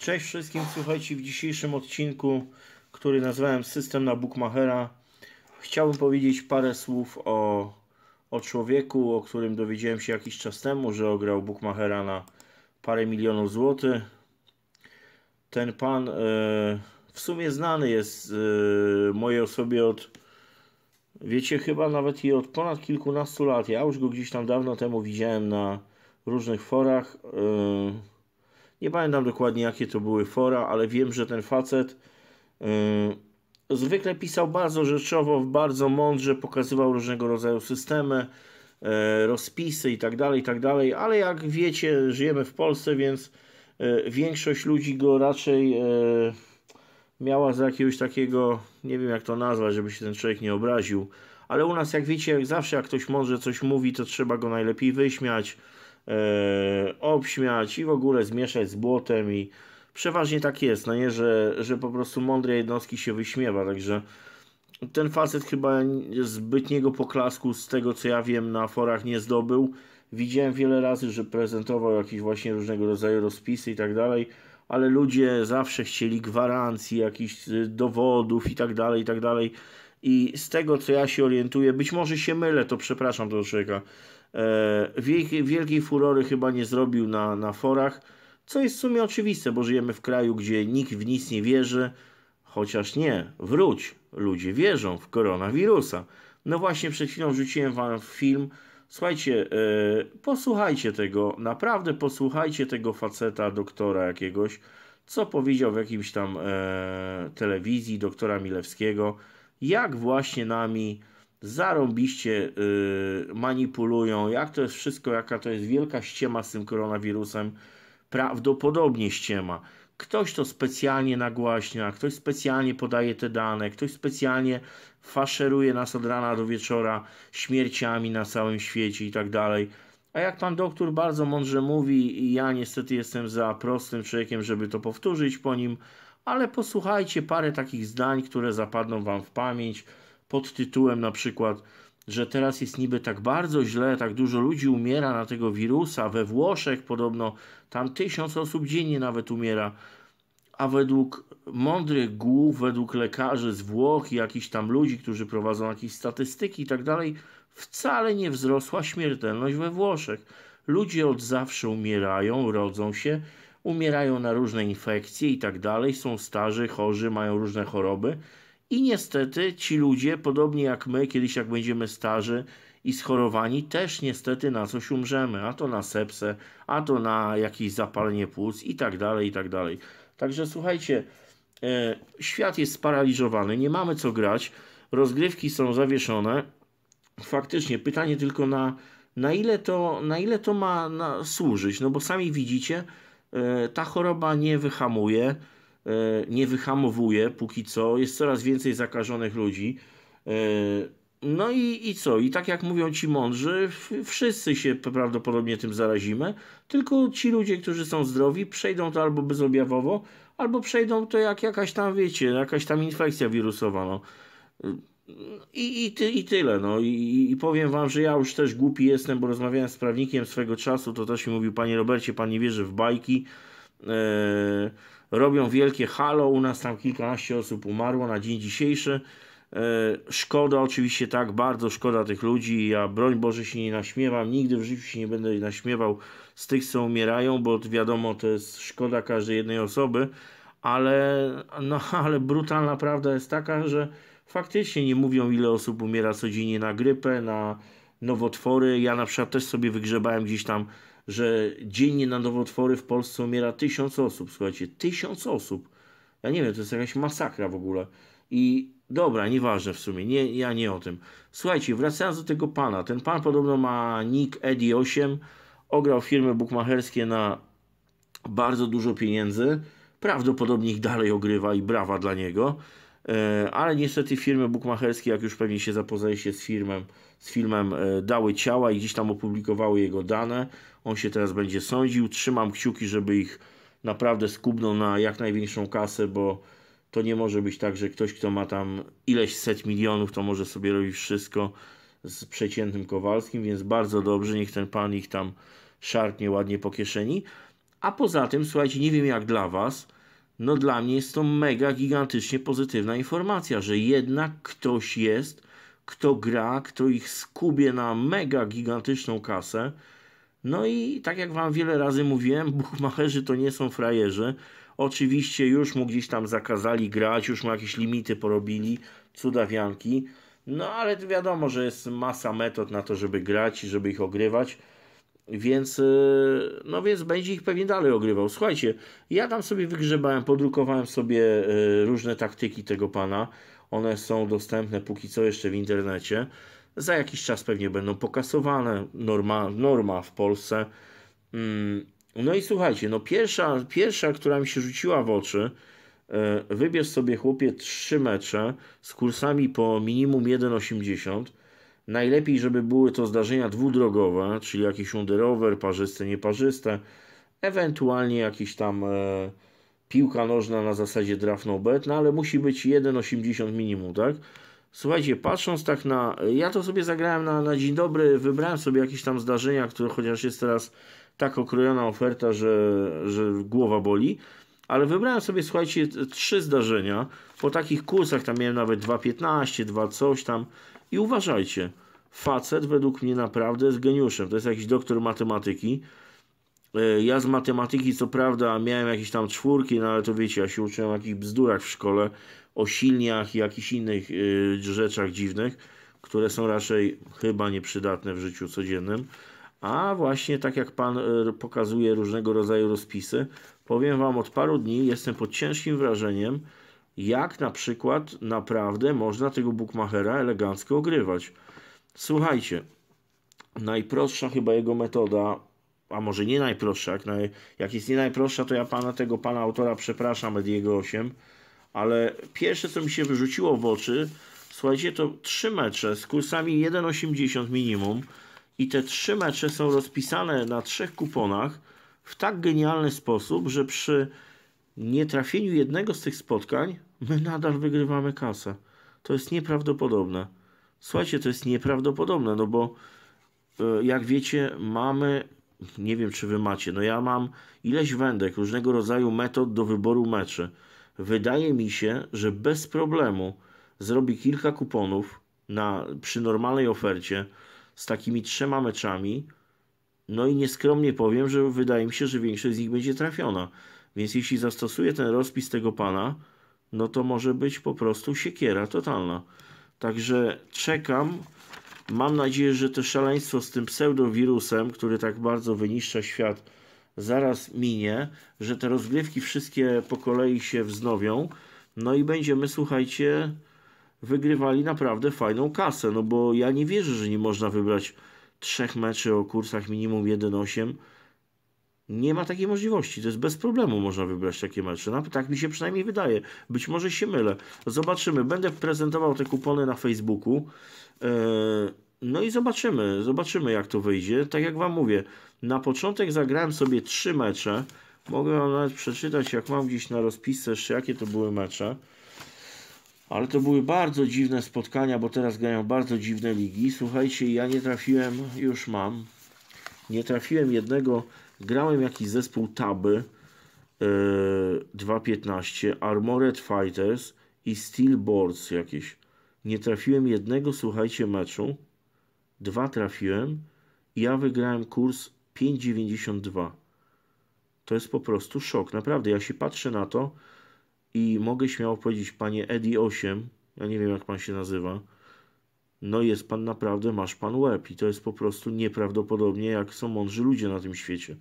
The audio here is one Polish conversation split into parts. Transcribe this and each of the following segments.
Cześć wszystkim, słuchajcie, w dzisiejszym odcinku, który nazwałem System na Bookmachera, chciałbym powiedzieć parę słów o, o człowieku, o którym dowiedziałem się jakiś czas temu, że ograł Bookmachera na parę milionów złotych. Ten pan e, w sumie znany jest e, mojej osobie od, wiecie, chyba nawet i od ponad kilkunastu lat. Ja już go gdzieś tam dawno temu widziałem na różnych forach. E, nie pamiętam dokładnie jakie to były fora, ale wiem, że ten facet yy, zwykle pisał bardzo rzeczowo, bardzo mądrze, pokazywał różnego rodzaju systemy, yy, rozpisy itd., tak itd., tak ale jak wiecie, żyjemy w Polsce, więc yy, większość ludzi go raczej yy, miała za jakiegoś takiego, nie wiem jak to nazwać, żeby się ten człowiek nie obraził, ale u nas jak wiecie, jak zawsze jak ktoś mądrze coś mówi, to trzeba go najlepiej wyśmiać, E, obśmiać i w ogóle zmieszać z błotem i przeważnie tak jest, no nie, że, że po prostu mądre jednostki się wyśmiewa, także ten facet chyba zbytniego poklasku z tego co ja wiem na forach nie zdobył. Widziałem wiele razy, że prezentował jakieś właśnie różnego rodzaju rozpisy i tak dalej, ale ludzie zawsze chcieli gwarancji, jakichś y, dowodów i tak dalej, i tak dalej. I z tego co ja się orientuję, być może się mylę, to przepraszam do człowieka, E, wielkiej, wielkiej furory chyba nie zrobił na, na forach, co jest w sumie oczywiste, bo żyjemy w kraju, gdzie nikt w nic nie wierzy, chociaż nie, wróć, ludzie wierzą w koronawirusa. No właśnie, przed chwilą rzuciłem wam film. Słuchajcie, yy, posłuchajcie tego, naprawdę posłuchajcie tego faceta, doktora jakiegoś, co powiedział w jakimś tam yy, telewizji doktora Milewskiego, jak właśnie nami zarąbiście yy, manipulują, jak to jest wszystko, jaka to jest wielka ściema z tym koronawirusem, prawdopodobnie ściema. Ktoś to specjalnie nagłaśnia, ktoś specjalnie podaje te dane, ktoś specjalnie faszeruje nas od rana do wieczora śmierciami na całym świecie i tak dalej. A jak pan doktor bardzo mądrze mówi, i ja niestety jestem za prostym człowiekiem, żeby to powtórzyć po nim, ale posłuchajcie parę takich zdań, które zapadną wam w pamięć pod tytułem na przykład, że teraz jest niby tak bardzo źle, tak dużo ludzi umiera na tego wirusa, we Włoszech podobno tam tysiąc osób dziennie nawet umiera, a według mądrych głów, według lekarzy z Włoch i jakichś tam ludzi, którzy prowadzą jakieś statystyki i tak dalej, wcale nie wzrosła śmiertelność we Włoszech. Ludzie od zawsze umierają, rodzą się, umierają na różne infekcje i tak dalej, są starzy, chorzy, mają różne choroby i niestety ci ludzie, podobnie jak my, kiedyś jak będziemy starzy i schorowani, też niestety na coś umrzemy. A to na sepsę, a to na jakieś zapalenie płuc i tak dalej, i tak dalej. Także słuchajcie, e, świat jest sparaliżowany, nie mamy co grać, rozgrywki są zawieszone. Faktycznie, pytanie tylko na, na, ile, to, na ile to ma na, służyć, no bo sami widzicie, e, ta choroba nie wyhamuje, E, nie wyhamowuje póki co, jest coraz więcej zakażonych ludzi. E, no i, i co? I tak jak mówią ci mądrzy, wszyscy się prawdopodobnie tym zarazimy, tylko ci ludzie, którzy są zdrowi, przejdą to albo bezobjawowo, albo przejdą to jak jakaś tam, wiecie, jakaś tam infekcja wirusowa. No. I, i, ty, I tyle. No. I, I powiem wam, że ja już też głupi jestem, bo rozmawiałem z prawnikiem swego czasu, to też mi mówił, panie Robercie, pan nie wierzy w bajki. Eee robią wielkie halo, u nas tam kilkanaście osób umarło na dzień dzisiejszy. E, szkoda oczywiście tak, bardzo szkoda tych ludzi. Ja broń Boże się nie naśmiewam, nigdy w życiu się nie będę naśmiewał z tych, co umierają, bo wiadomo, to jest szkoda każdej jednej osoby, ale, no, ale brutalna prawda jest taka, że faktycznie nie mówią, ile osób umiera codziennie na grypę, na nowotwory. Ja na przykład też sobie wygrzebałem gdzieś tam że dziennie na nowotwory w Polsce umiera tysiąc osób. Słuchajcie, tysiąc osób. Ja nie wiem, to jest jakaś masakra w ogóle. I dobra, nieważne w sumie, nie, ja nie o tym. Słuchajcie, wracając do tego pana. Ten pan podobno ma nick Edi8, ograł firmy bukmacherskie na bardzo dużo pieniędzy. Prawdopodobnie ich dalej ogrywa i brawa dla niego. E, ale niestety firmy bukmacherskie, jak już pewnie się zapoznaliście z firmem, z filmem, e, dały ciała i gdzieś tam opublikowały jego dane. On się teraz będzie sądził. Trzymam kciuki, żeby ich naprawdę skubną na jak największą kasę, bo to nie może być tak, że ktoś, kto ma tam ileś set milionów, to może sobie robić wszystko z przeciętnym Kowalskim, więc bardzo dobrze, niech ten pan ich tam szarpnie ładnie po kieszeni. A poza tym, słuchajcie, nie wiem jak dla Was, no dla mnie jest to mega gigantycznie pozytywna informacja, że jednak ktoś jest, kto gra, kto ich skubie na mega gigantyczną kasę. No i tak jak Wam wiele razy mówiłem, buchmacherzy to nie są frajerzy. Oczywiście już mu gdzieś tam zakazali grać, już mu jakieś limity porobili, cudawianki. No ale wiadomo, że jest masa metod na to, żeby grać i żeby ich ogrywać. Więc, y, no więc będzie ich pewnie dalej ogrywał. Słuchajcie, ja tam sobie wygrzebałem, podrukowałem sobie y, różne taktyki tego pana. One są dostępne póki co jeszcze w internecie. Za jakiś czas pewnie będą pokasowane. Norma, norma w Polsce. Mm, no i słuchajcie, no pierwsza, pierwsza, która mi się rzuciła w oczy, y, wybierz sobie chłopie trzy mecze z kursami po minimum 1,80 Najlepiej, żeby były to zdarzenia dwudrogowe, czyli jakiś underover, parzyste, nieparzyste, ewentualnie jakiś tam e, piłka nożna na zasadzie draft no bet, no ale musi być 1,80 minimum, tak? Słuchajcie, patrząc tak na... Ja to sobie zagrałem na, na dzień dobry, wybrałem sobie jakieś tam zdarzenia, które chociaż jest teraz tak okrojona oferta, że, że głowa boli, ale wybrałem sobie, słuchajcie, trzy zdarzenia. Po takich kursach, tam miałem nawet 2,15, 2 coś tam, i uważajcie, facet według mnie naprawdę jest geniuszem. To jest jakiś doktor matematyki. E, ja z matematyki, co prawda, miałem jakieś tam czwórki, no ale to wiecie, ja się uczyłem o jakichś bzdurach w szkole, o silniach i jakichś innych e, rzeczach dziwnych, które są raczej chyba nieprzydatne w życiu codziennym. A właśnie tak jak Pan e, pokazuje różnego rodzaju rozpisy, powiem Wam, od paru dni jestem pod ciężkim wrażeniem, jak na przykład naprawdę można tego bookmachera elegancko ogrywać. Słuchajcie, najprostsza chyba jego metoda, a może nie najprostsza, jak, naj, jak jest nie najprostsza, to ja pana tego, pana autora przepraszam, Ediego 8, ale pierwsze co mi się wyrzuciło w oczy, słuchajcie, to trzy mecze z kursami 1,80 minimum i te trzy mecze są rozpisane na trzech kuponach w tak genialny sposób, że przy nietrafieniu jednego z tych spotkań My nadal wygrywamy kasę. To jest nieprawdopodobne. Słuchajcie, to jest nieprawdopodobne, no bo e, jak wiecie, mamy, nie wiem czy wy macie, no ja mam ileś wędek różnego rodzaju metod do wyboru meczy. Wydaje mi się, że bez problemu zrobi kilka kuponów na, przy normalnej ofercie z takimi trzema meczami. No i nieskromnie powiem, że wydaje mi się, że większość z nich będzie trafiona. Więc jeśli zastosuję ten rozpis tego pana, no to może być po prostu siekiera totalna. Także czekam. Mam nadzieję, że to szaleństwo z tym pseudowirusem, który tak bardzo wyniszcza świat, zaraz minie, że te rozgrywki wszystkie po kolei się wznowią. No i będziemy, słuchajcie, wygrywali naprawdę fajną kasę. No bo ja nie wierzę, że nie można wybrać trzech meczy o kursach minimum 1,8 nie ma takiej możliwości. To jest bez problemu można wybrać takie mecze. No, tak mi się przynajmniej wydaje. Być może się mylę. Zobaczymy. Będę prezentował te kupony na Facebooku. E, no i zobaczymy. Zobaczymy jak to wyjdzie. Tak jak Wam mówię, na początek zagrałem sobie trzy mecze. Mogę Wam nawet przeczytać, jak mam gdzieś na rozpisce jeszcze, jakie to były mecze. Ale to były bardzo dziwne spotkania, bo teraz grają bardzo dziwne ligi. Słuchajcie, ja nie trafiłem, już mam. Nie trafiłem jednego grałem jakiś zespół Taby yy, e, 2.15, Armored Fighters i Steel Boards jakieś. Nie trafiłem jednego, słuchajcie, meczu. Dwa trafiłem i ja wygrałem kurs 5,92. To jest po prostu szok. Naprawdę, ja się patrzę na to i mogę śmiało powiedzieć, panie Edi 8, ja nie wiem jak pan się nazywa, no jest pan naprawdę, masz pan łeb. I to jest po prostu nieprawdopodobnie, jak są mądrzy ludzie na tym świecie.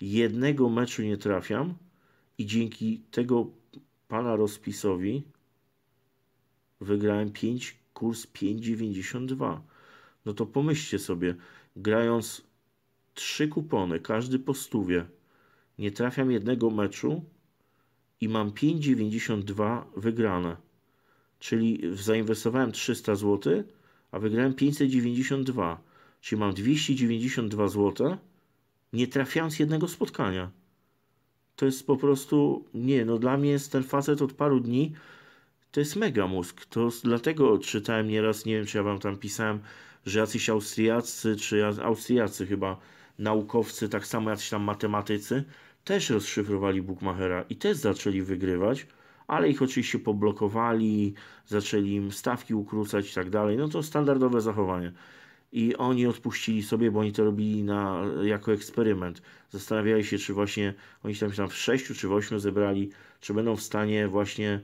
Jednego meczu nie trafiam i dzięki tego pana rozpisowi wygrałem 5, kurs 5,92. No to pomyślcie sobie, grając trzy kupony, każdy po stówie, nie trafiam jednego meczu i mam 5,92 wygrane. Czyli zainwestowałem 300 złotych, a wygrałem 592, czyli mam 292 zł, nie trafiając jednego spotkania. To jest po prostu, nie, no dla mnie jest ten facet od paru dni, to jest mega mózg. To dlatego czytałem nieraz, nie wiem czy ja wam tam pisałem, że jacyś Austriacy, czy Austriacy chyba, naukowcy, tak samo jacyś tam matematycy, też rozszyfrowali Bookmachera i też zaczęli wygrywać ale ich oczywiście poblokowali, zaczęli im stawki ukrócać i tak dalej. No to standardowe zachowanie. I oni odpuścili sobie, bo oni to robili na, jako eksperyment. Zastanawiali się, czy właśnie oni tam się tam w sześciu czy w ośmiu zebrali, czy będą w stanie właśnie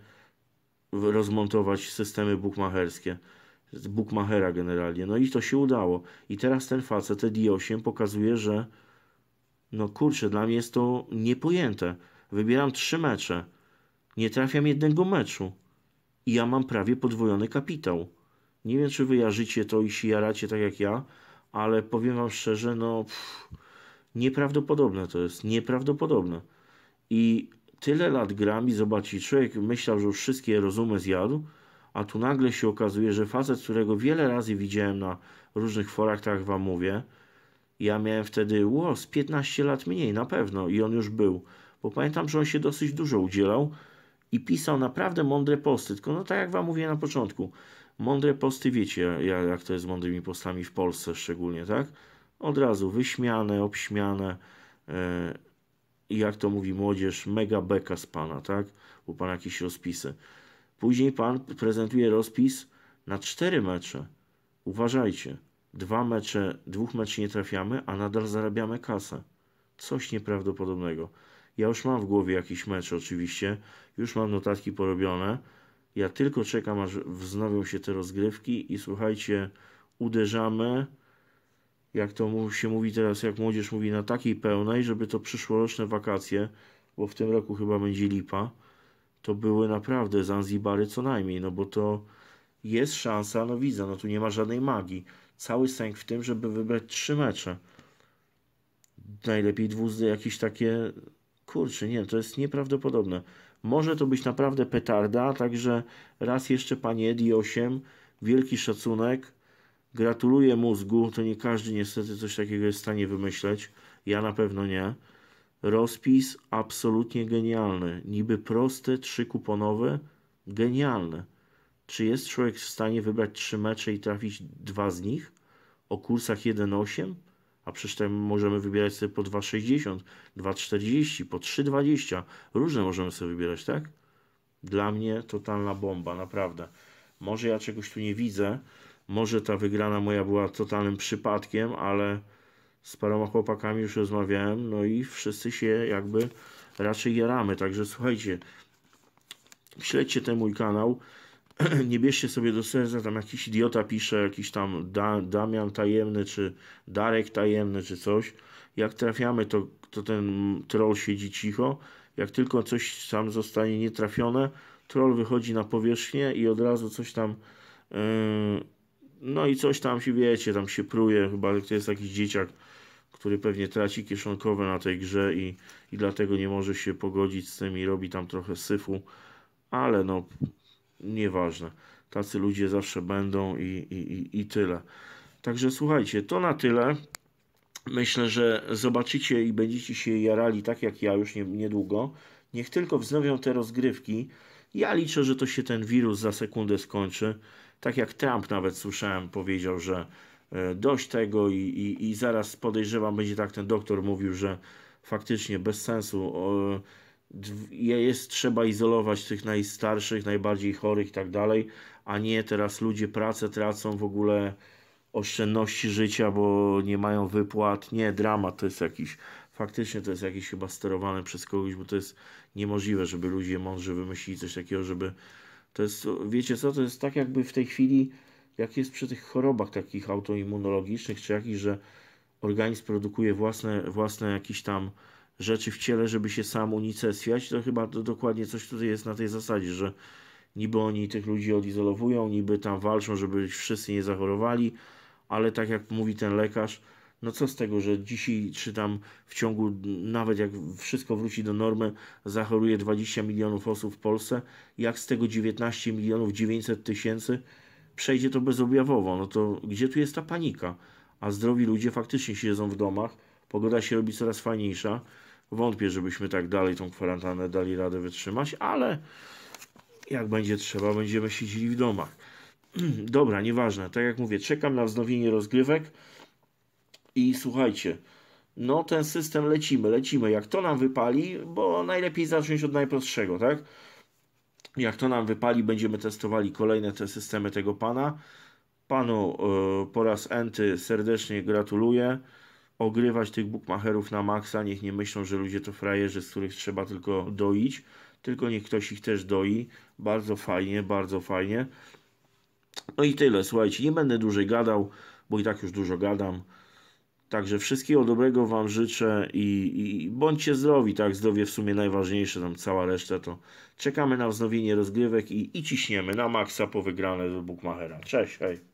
rozmontować systemy bukmacherskie bukmachera generalnie. No i to się udało. I teraz ten facet, te D8 pokazuje, że no kurczę, dla mnie jest to niepojęte. Wybieram trzy mecze. Nie trafiam jednego meczu. I ja mam prawie podwojony kapitał. Nie wiem, czy wyjażycie to i się jaracie tak jak ja, ale powiem wam szczerze, no pff, nieprawdopodobne to jest, nieprawdopodobne. I tyle lat gram i zobaczy, człowiek myślał, że już wszystkie rozumy zjadł, a tu nagle się okazuje, że facet, którego wiele razy widziałem na różnych forach, tak wam mówię, ja miałem wtedy łos 15 lat mniej, na pewno, i on już był. Bo pamiętam, że on się dosyć dużo udzielał, i pisał naprawdę mądre posty. Tylko no tak jak wam mówiłem na początku, mądre posty wiecie jak to jest z mądrymi postami w Polsce szczególnie, tak? Od razu wyśmiane, obśmiane e, i jak to mówi młodzież, mega beka z pana, tak? Bo pan jakieś rozpisy. Później pan prezentuje rozpis na cztery mecze. Uważajcie, dwa mecze, dwóch mecz nie trafiamy, a nadal zarabiamy kasę. Coś nieprawdopodobnego. Ja już mam w głowie jakiś mecz oczywiście, już mam notatki porobione. Ja tylko czekam, aż wznowią się te rozgrywki i słuchajcie, uderzamy, jak to się mówi teraz, jak młodzież mówi, na takiej pełnej, żeby to przyszłoroczne wakacje, bo w tym roku chyba będzie lipa, to były naprawdę Zanzibary co najmniej, no bo to jest szansa, no widzę, no tu nie ma żadnej magii. Cały sęk w tym, żeby wybrać trzy mecze. Najlepiej dwuzdy jakieś takie Kurczę, nie, to jest nieprawdopodobne. Może to być naprawdę petarda, także raz jeszcze Panie Edi 8, wielki szacunek. Gratuluję mózgu, to nie każdy niestety coś takiego jest w stanie wymyśleć. Ja na pewno nie. Rozpis absolutnie genialny. Niby proste, trzy kuponowe, genialne. Czy jest człowiek w stanie wybrać trzy mecze i trafić dwa z nich? O kursach 1.8? a przecież możemy wybierać sobie po 2,60, 2,40, po 3,20. Różne możemy sobie wybierać, tak? Dla mnie totalna bomba, naprawdę. Może ja czegoś tu nie widzę, może ta wygrana moja była totalnym przypadkiem, ale z paroma chłopakami już rozmawiałem, no i wszyscy się jakby raczej jaramy. Także słuchajcie, śledźcie ten mój kanał. nie bierzcie sobie do serca, tam jakiś idiota pisze, jakiś tam da, Damian tajemny, czy Darek tajemny, czy coś. Jak trafiamy, to, to ten troll siedzi cicho. Jak tylko coś tam zostanie nietrafione, troll wychodzi na powierzchnię i od razu coś tam... Yy, no i coś tam się, wiecie, tam się pruje, chyba to jest jakiś dzieciak, który pewnie traci kieszonkowe na tej grze i, i dlatego nie może się pogodzić z tym i robi tam trochę syfu, ale no nieważne. Tacy ludzie zawsze będą i, i, i tyle. Także słuchajcie, to na tyle. Myślę, że zobaczycie i będziecie się jarali tak jak ja już nie, niedługo. Niech tylko wznowią te rozgrywki. Ja liczę, że to się ten wirus za sekundę skończy. Tak jak Trump nawet słyszałem, powiedział, że e, dość tego i, i, i zaraz podejrzewam, będzie tak ten doktor mówił, że faktycznie bez sensu jest trzeba izolować tych najstarszych, najbardziej chorych i tak dalej, a nie teraz ludzie pracę tracą w ogóle oszczędności życia, bo nie mają wypłat. Nie, dramat to jest jakiś, faktycznie to jest jakiś chyba sterowane przez kogoś, bo to jest niemożliwe, żeby ludzie mądrzy wymyślili coś takiego, żeby to jest, wiecie co, to jest tak jakby w tej chwili, jak jest przy tych chorobach takich autoimmunologicznych czy jakichś, że organizm produkuje własne, własne jakieś tam rzeczy w ciele, żeby się sam unicestwiać, to chyba to dokładnie coś tutaj jest na tej zasadzie, że niby oni tych ludzi odizolowują, niby tam walczą, żeby wszyscy nie zachorowali, ale tak jak mówi ten lekarz, no co z tego, że dzisiaj czy tam w ciągu, nawet jak wszystko wróci do normy, zachoruje 20 milionów osób w Polsce, jak z tego 19 milionów 900 tysięcy przejdzie to bezobjawowo, no to gdzie tu jest ta panika? A zdrowi ludzie faktycznie siedzą w domach, pogoda się robi coraz fajniejsza, Wątpię, żebyśmy tak dalej tą kwarantannę dali radę wytrzymać, ale jak będzie trzeba, będziemy siedzieli w domach. Dobra, nieważne. Tak jak mówię, czekam na wznowienie rozgrywek i słuchajcie, no ten system lecimy, lecimy. Jak to nam wypali, bo najlepiej zacząć od najprostszego, tak? Jak to nam wypali, będziemy testowali kolejne te systemy tego pana. Panu yy, po raz enty serdecznie gratuluję ogrywać tych bookmacherów na maksa, niech nie myślą, że ludzie to frajerzy, z których trzeba tylko doić, tylko niech ktoś ich też doi. Bardzo fajnie, bardzo fajnie. No i tyle, słuchajcie, nie będę dłużej gadał, bo i tak już dużo gadam. Także wszystkiego dobrego Wam życzę i, i bądźcie zdrowi, tak, zdrowie w sumie najważniejsze, tam cała reszta to czekamy na wznowienie rozgrywek i, i ciśniemy na maksa po wygrane do Bukmachera. Cześć, hej!